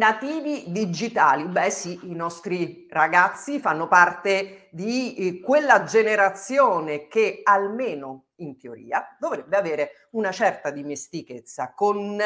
nativi digitali. Beh sì, i nostri ragazzi fanno parte di eh, quella generazione che almeno in teoria dovrebbe avere una certa dimestichezza con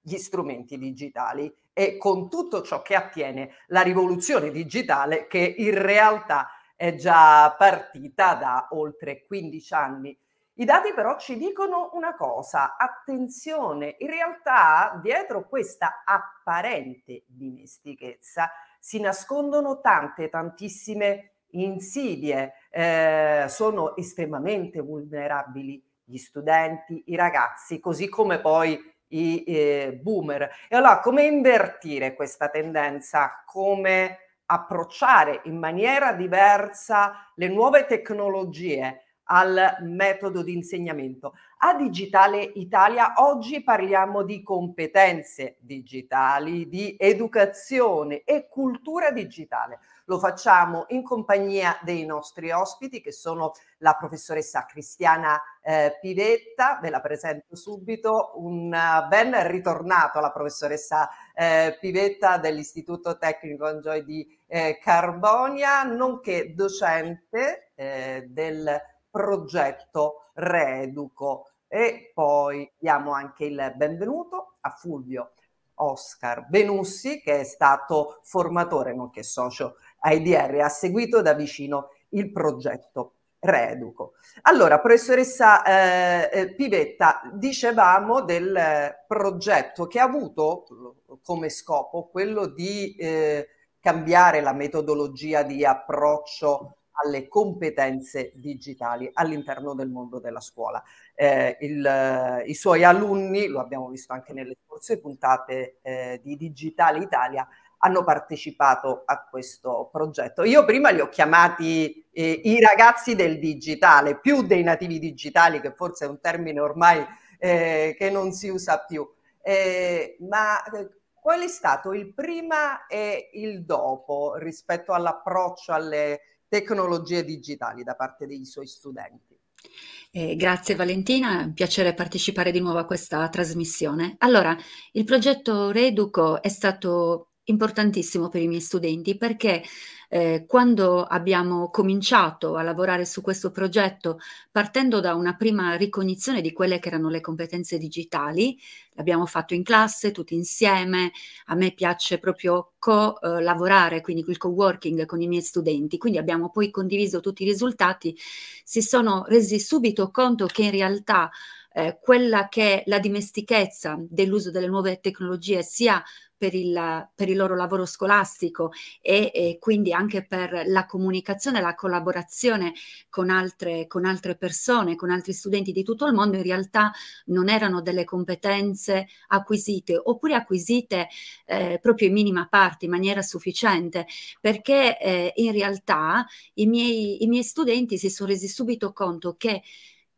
gli strumenti digitali e con tutto ciò che attiene la rivoluzione digitale che in realtà è già partita da oltre 15 anni i dati però ci dicono una cosa, attenzione, in realtà dietro questa apparente dimestichezza si nascondono tante, tantissime insidie, eh, sono estremamente vulnerabili gli studenti, i ragazzi, così come poi i eh, boomer. E allora come invertire questa tendenza? Come approcciare in maniera diversa le nuove tecnologie? al metodo di insegnamento. A Digitale Italia oggi parliamo di competenze digitali, di educazione e cultura digitale. Lo facciamo in compagnia dei nostri ospiti che sono la professoressa Cristiana eh, Pivetta, ve la presento subito, un eh, ben ritornato alla professoressa eh, Pivetta dell'Istituto Tecnico Enjoy di eh, Carbonia, nonché docente eh, del progetto Reeduco. E poi diamo anche il benvenuto a Fulvio Oscar Benussi, che è stato formatore nonché socio IDR, e ha seguito da vicino il progetto Reeduco. Allora, professoressa eh, eh, Pivetta, dicevamo del progetto che ha avuto come scopo quello di eh, cambiare la metodologia di approccio alle competenze digitali all'interno del mondo della scuola. Eh, il, I suoi alunni, lo abbiamo visto anche nelle scorse puntate eh, di Digitale Italia, hanno partecipato a questo progetto. Io prima li ho chiamati eh, i ragazzi del digitale, più dei nativi digitali, che forse è un termine ormai eh, che non si usa più. Eh, ma eh, qual è stato il prima e il dopo rispetto all'approccio alle tecnologie digitali da parte dei suoi studenti. Eh, grazie Valentina, è un piacere partecipare di nuovo a questa trasmissione. Allora, il progetto Reeduco è stato importantissimo per i miei studenti perché eh, quando abbiamo cominciato a lavorare su questo progetto, partendo da una prima ricognizione di quelle che erano le competenze digitali, l'abbiamo fatto in classe, tutti insieme, a me piace proprio co-lavorare, eh, quindi il co-working con i miei studenti, quindi abbiamo poi condiviso tutti i risultati, si sono resi subito conto che in realtà eh, quella che è la dimestichezza dell'uso delle nuove tecnologie sia per il, per il loro lavoro scolastico e, e, quindi anche per la comunicazione, la collaborazione con altre, con altre persone, con altri studenti di tutto il mondo, in realtà non erano delle competenze acquisite oppure acquisite eh, proprio in minima parte, in maniera sufficiente, perché eh, in realtà i miei, i miei studenti si sono resi subito conto che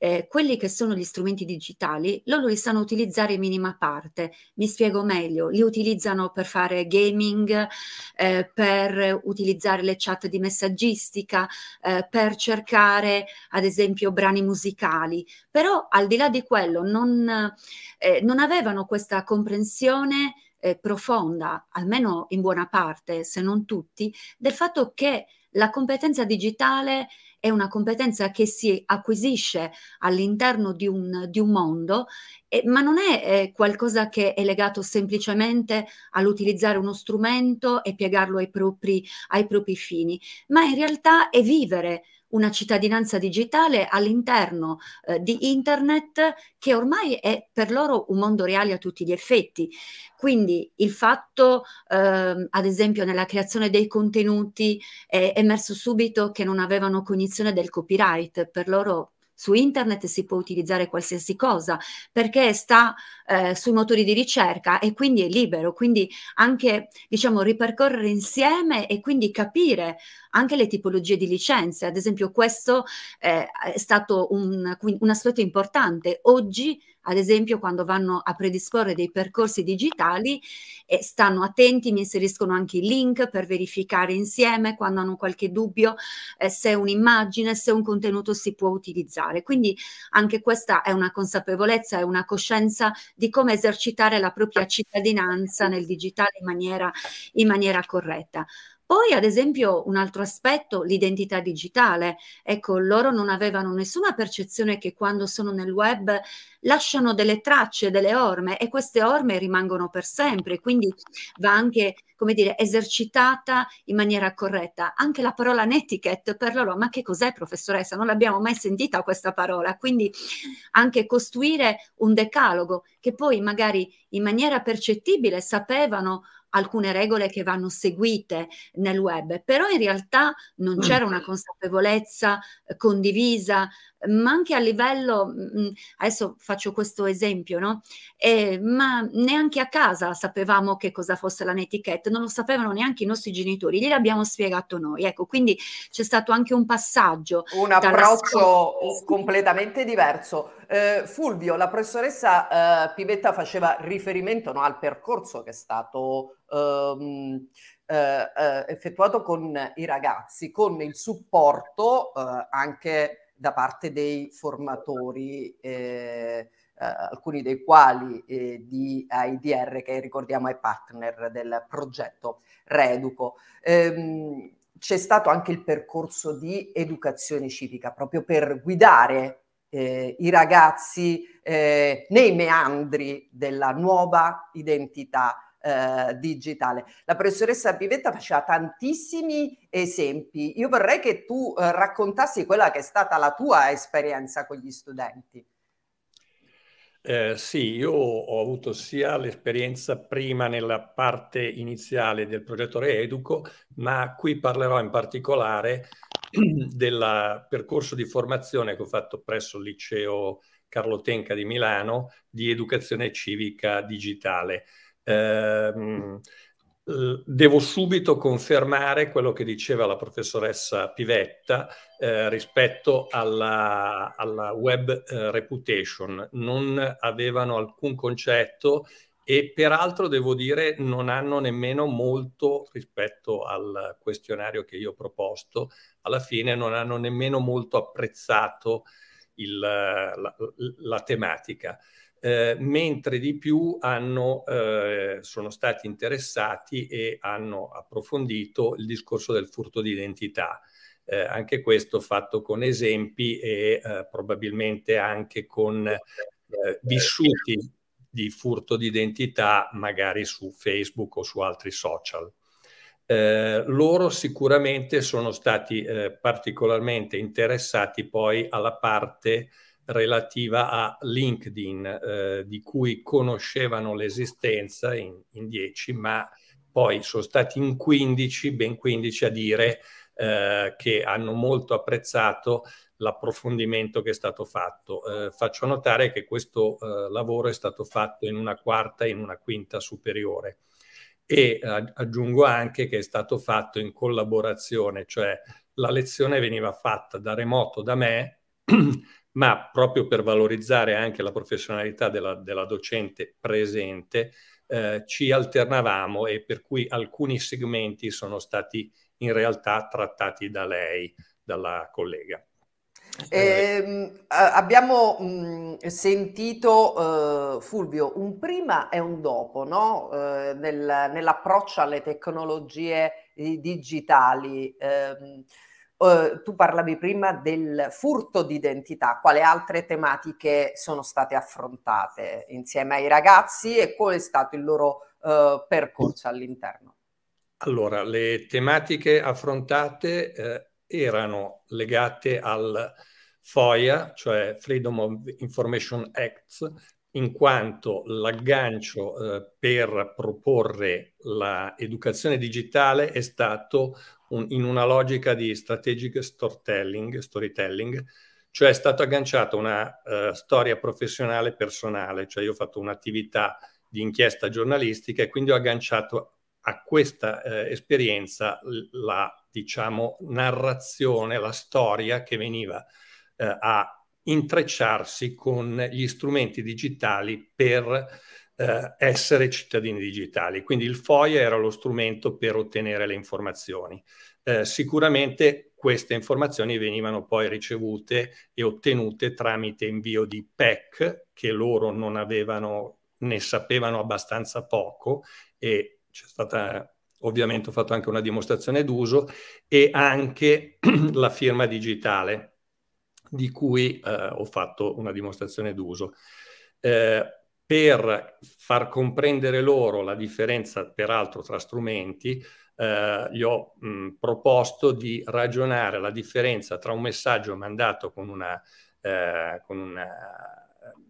eh, quelli che sono gli strumenti digitali loro li sanno utilizzare in minima parte, mi spiego meglio, li utilizzano per fare gaming, eh, per utilizzare le chat di messaggistica, eh, per cercare ad esempio brani musicali, però al di là di quello non, eh, non avevano questa comprensione eh, profonda, almeno in buona parte, se non tutti, del fatto che la competenza digitale è una competenza che si acquisisce all'interno di un, di un mondo, eh, ma non è eh, qualcosa che è legato semplicemente all'utilizzare uno strumento e piegarlo ai propri, ai propri fini, ma in realtà è vivere una cittadinanza digitale all'interno eh, di internet che ormai è per loro un mondo reale a tutti gli effetti. Quindi il fatto, ehm, ad esempio, nella creazione dei contenuti è emerso subito che non avevano cognizione del copyright, per loro su internet si può utilizzare qualsiasi cosa perché sta eh, sui motori di ricerca e quindi è libero, quindi anche diciamo ripercorrere insieme e quindi capire anche le tipologie di licenze, ad esempio questo eh, è stato un, un aspetto importante, oggi ad esempio quando vanno a predisporre dei percorsi digitali eh, stanno attenti, mi inseriscono anche i link per verificare insieme quando hanno qualche dubbio eh, se un'immagine, se un contenuto si può utilizzare. Quindi anche questa è una consapevolezza, è una coscienza di come esercitare la propria cittadinanza nel digitale in maniera, in maniera corretta. Poi, ad esempio, un altro aspetto, l'identità digitale. Ecco, loro non avevano nessuna percezione che quando sono nel web lasciano delle tracce, delle orme e queste orme rimangono per sempre, quindi va anche, come dire, esercitata in maniera corretta. Anche la parola netiquette per loro, ma che cos'è professoressa? Non l'abbiamo mai sentita questa parola, quindi anche costruire un decalogo che poi magari in maniera percettibile sapevano alcune regole che vanno seguite nel web, però in realtà non mm. c'era una consapevolezza eh, condivisa ma anche a livello, mm, adesso faccio questo esempio, no? Eh, ma neanche a casa sapevamo che cosa fosse la netiquette, non lo sapevano neanche i nostri genitori, gliel'abbiamo spiegato noi. Ecco, quindi c'è stato anche un passaggio. Un approccio completamente diverso. Eh, Fulvio, la professoressa eh, Pivetta faceva riferimento no, al percorso che è stato... Ehm, eh, eh, effettuato con i ragazzi, con il supporto eh, anche da parte dei formatori, eh, eh alcuni dei quali eh, di AIDR che ricordiamo è partner del progetto Reduco. Ehm, c'è stato anche il percorso di educazione civica proprio per guidare eh, i ragazzi eh, nei meandri della nuova identità eh, digitale. La professoressa Bivetta faceva tantissimi esempi. Io vorrei che tu eh, raccontassi quella che è stata la tua esperienza con gli studenti. Eh, sì, io ho avuto sia l'esperienza prima nella parte iniziale del progetto Reeduco, ma qui parlerò in particolare del percorso di formazione che ho fatto presso il liceo Carlo Tenca di Milano di educazione civica digitale. Ehm, devo subito confermare quello che diceva la professoressa Pivetta eh, rispetto alla, alla web eh, reputation. Non avevano alcun concetto e peraltro devo dire non hanno nemmeno molto rispetto al questionario che io ho proposto, alla fine non hanno nemmeno molto apprezzato il, la, la, la, tematica. Eh, mentre di più hanno, eh, sono stati interessati e hanno approfondito il discorso del furto di identità. Eh, anche questo fatto con esempi e eh, probabilmente anche con eh, vissuti di furto di identità magari su Facebook o su altri social. Eh, loro sicuramente sono stati eh, particolarmente interessati poi alla parte relativa a LinkedIn, eh, di cui conoscevano l'esistenza in, in 10, ma poi sono stati in 15, ben 15 a dire eh, che hanno molto apprezzato l'approfondimento che è stato fatto. Eh, faccio notare che questo eh, lavoro è stato fatto in una quarta e in una quinta superiore e aggiungo anche che è stato fatto in collaborazione, cioè la lezione veniva fatta da remoto da me ma proprio per valorizzare anche la professionalità della, della docente presente, eh, ci alternavamo e per cui alcuni segmenti sono stati in realtà trattati da lei, dalla collega. Eh, ehm, abbiamo mh, mm, sentito eh, Fulvio un prima e un dopo no? eh, nel, nell'approccio alle tecnologie eh, digitali. Ehm, Uhm, tu parlavi prima del furto d'identità, quale altre tematiche sono state affrontate insieme ai ragazzi e qual è stato il loro eh, percorso all'interno? Allora, le tematiche affrontate eh, erano legate al FOIA, cioè Freedom of Information Act, in quanto l'aggancio eh, per proporre l'educazione digitale è stato un, in una logica di strategic storytelling, storytelling cioè è stata agganciata una uh, storia professionale personale, cioè io ho fatto un'attività di inchiesta giornalistica e quindi ho agganciato a questa eh, esperienza la diciamo narrazione, la storia che veniva eh, a intrecciarsi con gli strumenti digitali per eh, essere cittadini digitali. Quindi il FOIA era lo strumento per ottenere le informazioni. Eh, sicuramente queste informazioni venivano poi ricevute e ottenute tramite invio di PEC che loro non avevano ne sapevano abbastanza poco e c'è stata ovviamente ho fatto anche una dimostrazione d'uso e anche la firma digitale di cui eh, ho fatto una dimostrazione d'uso. Eh, per far comprendere loro la differenza, peraltro, tra strumenti, eh, gli ho mh, proposto di ragionare la differenza tra un messaggio mandato con una, eh, con una eh,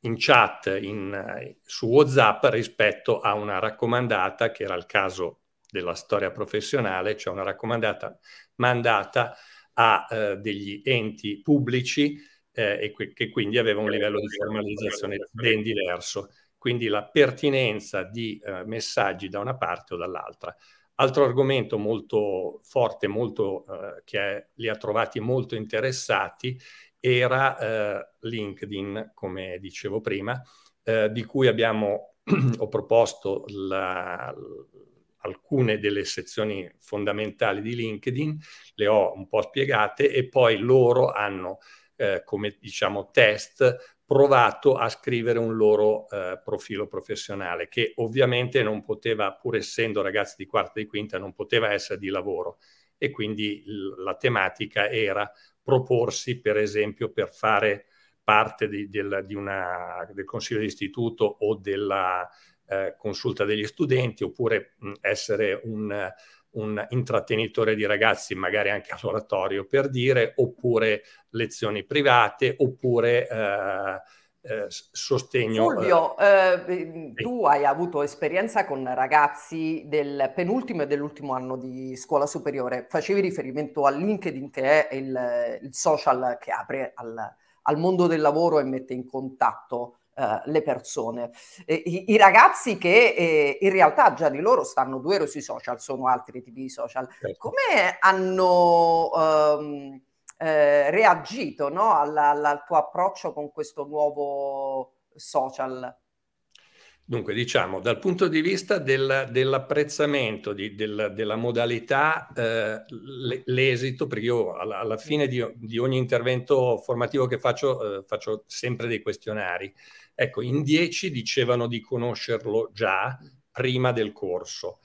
in chat in, su WhatsApp rispetto a una raccomandata, che era il caso della storia professionale, cioè una raccomandata mandata a eh, degli enti pubblici eh, e che quindi aveva un livello di formalizzazione ben diverso. Quindi la pertinenza di eh, messaggi da una parte o dall'altra. Altro argomento molto forte, molto, eh, che li ha trovati molto interessati, era eh, LinkedIn, come dicevo prima, eh, di cui abbiamo, ho proposto la, alcune delle sezioni fondamentali di LinkedIn, le ho un po' spiegate e poi loro hanno eh, come diciamo test provato a scrivere un loro eh, profilo professionale che ovviamente non poteva, pur essendo ragazzi di quarta e di quinta, non poteva essere di lavoro e quindi la tematica era proporsi per esempio per fare parte di, del, di una, del consiglio di istituto o della eh, consulta degli studenti oppure mh, essere un un intrattenitore di ragazzi, magari anche all'oratorio per dire, oppure lezioni private, oppure eh, eh, sostegno. Eh, Fulvio, eh, tu hai avuto esperienza con ragazzi del penultimo e dell'ultimo anno di scuola superiore. Facevi riferimento a LinkedIn, che è il, il social che apre al, al, mondo del lavoro e mette in contatto eh, le persone. i, i, ragazzi che eh, in realtà già di loro stanno due ore sui social, sono altri tipi di social. Certo. Come hanno ehm, eh, reagito no, alla, al tuo approccio con questo nuovo social? Dunque, diciamo, dal punto di vista del, dell'apprezzamento, di, del, della modalità, eh, l'esito, perché io alla, alla fine di, di, ogni intervento formativo che faccio eh, faccio sempre dei questionari. Ecco, in 10 dicevano di conoscerlo già prima del corso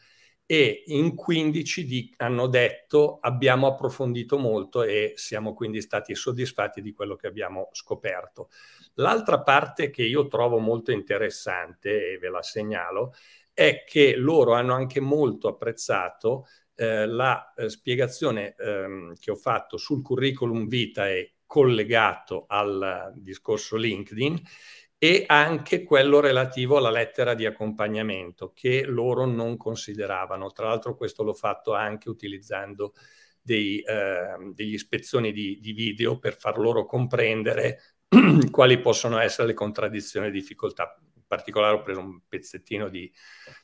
e in 15 di, hanno detto abbiamo approfondito molto e siamo quindi stati soddisfatti di quello che abbiamo scoperto. L'altra parte che io trovo molto interessante e ve la segnalo è che loro hanno anche molto apprezzato eh, la eh, spiegazione ehm, che ho fatto sul curriculum vitae collegato al eh, discorso LinkedIn e anche quello relativo alla lettera di accompagnamento che loro non consideravano. Tra l'altro questo l'ho fatto anche utilizzando dei, eh, degli spezzoni di, di video per far loro comprendere quali possono essere le contraddizioni e difficoltà. In particolare ho preso un pezzettino di,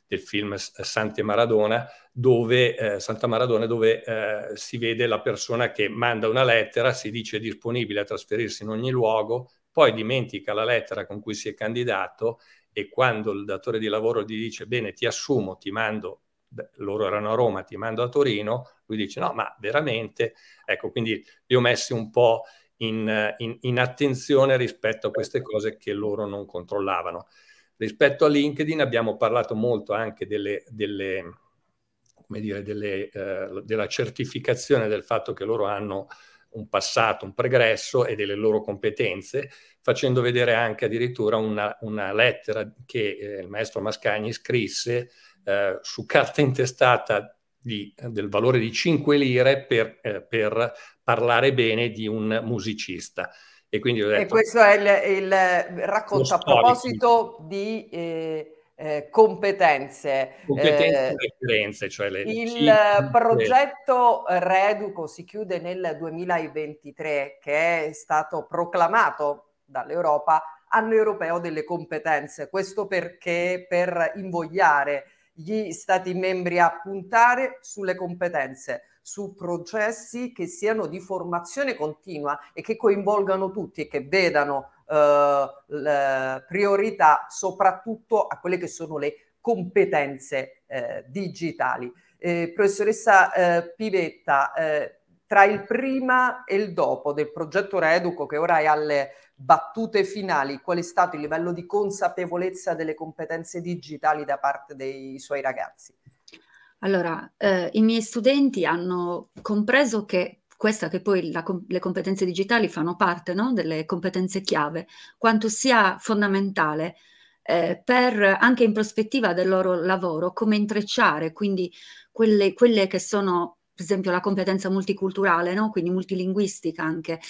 del film Santa Maradona dove, eh, Santa Maradona, dove eh, si vede la persona che manda una lettera, si dice disponibile a trasferirsi in ogni luogo, poi dimentica la lettera con cui si è candidato e quando il datore di lavoro gli dice bene ti assumo, ti mando, loro erano a Roma, ti mando a Torino, lui dice no ma veramente, ecco quindi li ho messi un po' in, in, in attenzione rispetto a queste certo. cose che loro non controllavano. Rispetto a LinkedIn abbiamo parlato molto anche delle, delle, dire, delle, eh, della certificazione del fatto che loro hanno un passato, un pregresso e delle loro competenze, facendo vedere anche addirittura una, una lettera che eh, il maestro Mascagni scrisse eh, su carta intestata di, del valore di 5 lire per, eh, per, parlare bene di un musicista. E, quindi ho detto, e questo è il, il racconto a proposito di eh, eh, competenze. Competenze eh, e referenze, cioè le, Il C- progetto Reduco si chiude nel 2023, che è stato proclamato dall'Europa anno europeo delle competenze. Questo perché per invogliare gli stati membri a puntare sulle competenze su processi che siano di formazione continua e che coinvolgano tutti e che vedano eh, priorità soprattutto a quelle che sono le competenze eh, digitali. Eh, professoressa eh, Pivetta, eh, tra il prima e il dopo del progetto Reduco, che ora è alle battute finali, qual è stato il livello di consapevolezza delle competenze digitali da parte dei suoi ragazzi? Allora, eh, i miei studenti hanno compreso che questa che poi la, le competenze digitali fanno parte no? delle competenze chiave, quanto sia fondamentale eh, per anche in prospettiva del loro lavoro, come intrecciare quindi quelle, quelle che sono per esempio la competenza multiculturale, no? quindi multilinguistica anche,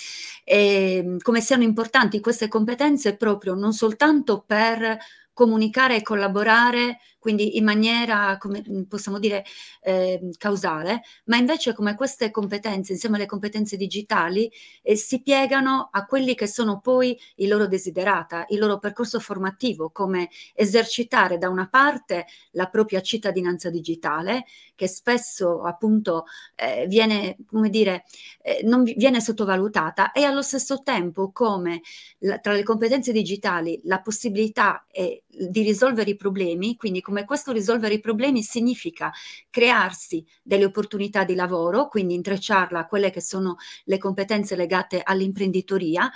e ehm, come siano importanti queste competenze proprio non soltanto per comunicare e collaborare quindi in maniera, come possiamo dire, eh, causale, ma invece come queste competenze, insieme alle competenze digitali, eh, si piegano a quelli che sono poi i loro desiderata, il loro percorso formativo, come esercitare da una parte la propria cittadinanza digitale, che spesso appunto eh, viene, come dire, eh, non viene sottovalutata, e allo stesso tempo come la, tra le competenze digitali la possibilità eh, di risolvere i problemi, quindi come come questo risolvere i problemi significa crearsi delle opportunità di lavoro, quindi intrecciarla a quelle che sono le competenze legate all'imprenditoria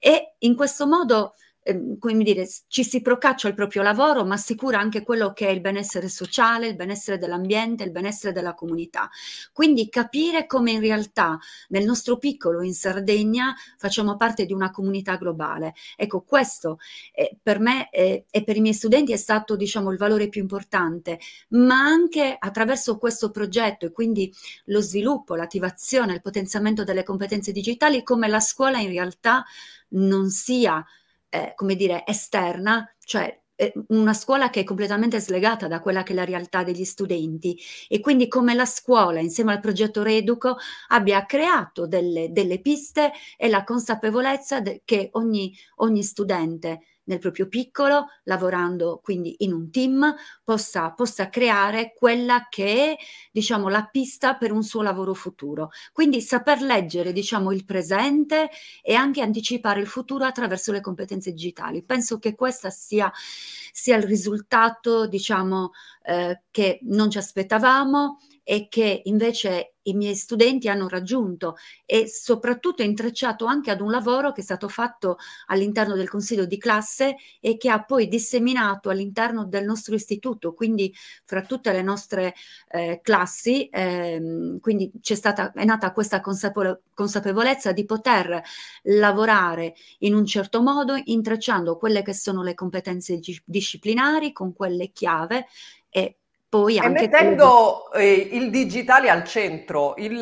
e in questo modo Ehm, come dire, ci si procaccia il proprio lavoro, ma assicura anche quello che è il benessere sociale, il benessere dell'ambiente, il benessere della comunità. Quindi capire come in realtà nel nostro piccolo in Sardegna facciamo parte di una comunità globale. Ecco, questo eh, per me eh, e per i miei studenti è stato, diciamo, il valore più importante, ma anche attraverso questo progetto e quindi lo sviluppo, l'attivazione, il potenziamento delle competenze digitali, come la scuola in realtà non sia eh, come dire, esterna, cioè eh, una scuola che è completamente slegata da quella che è la realtà degli studenti e quindi come la scuola insieme al progetto Reduco abbia creato delle, delle piste e la consapevolezza de- che ogni, ogni studente nel proprio piccolo, lavorando quindi in un team, possa, possa creare quella che è diciamo, la pista per un suo lavoro futuro. Quindi saper leggere diciamo, il presente e anche anticipare il futuro attraverso le competenze digitali. Penso che questo sia, sia, il risultato diciamo, eh, che non ci aspettavamo e che invece i miei studenti hanno raggiunto e soprattutto intrecciato anche ad un lavoro che è stato fatto all'interno del consiglio di classe e che ha poi disseminato all'interno del nostro istituto, quindi fra tutte le nostre eh, classi, ehm, quindi c'è stata, è nata questa consapevole, consapevolezza di poter lavorare in un certo modo intrecciando quelle che sono le competenze disciplinari con quelle chiave poi e mettendo eh, il digitale al centro, il,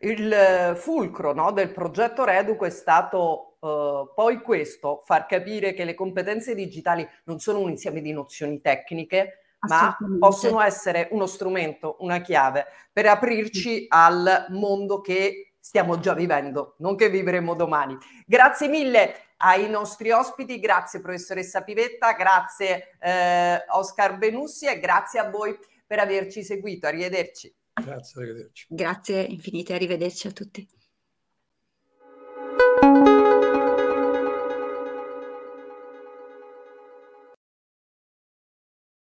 il fulcro no, del progetto Reduco è stato eh, poi questo, far capire che le competenze digitali non sono un insieme di nozioni tecniche, ma possono essere uno strumento, una chiave per aprirci al mondo che stiamo già vivendo, non che vivremo domani. Grazie mille ai nostri ospiti, grazie professoressa Pivetta, grazie eh, Oscar Benussi e grazie a voi per averci seguito. Arrivederci. Grazie, arrivederci. Grazie infinite, arrivederci a tutti.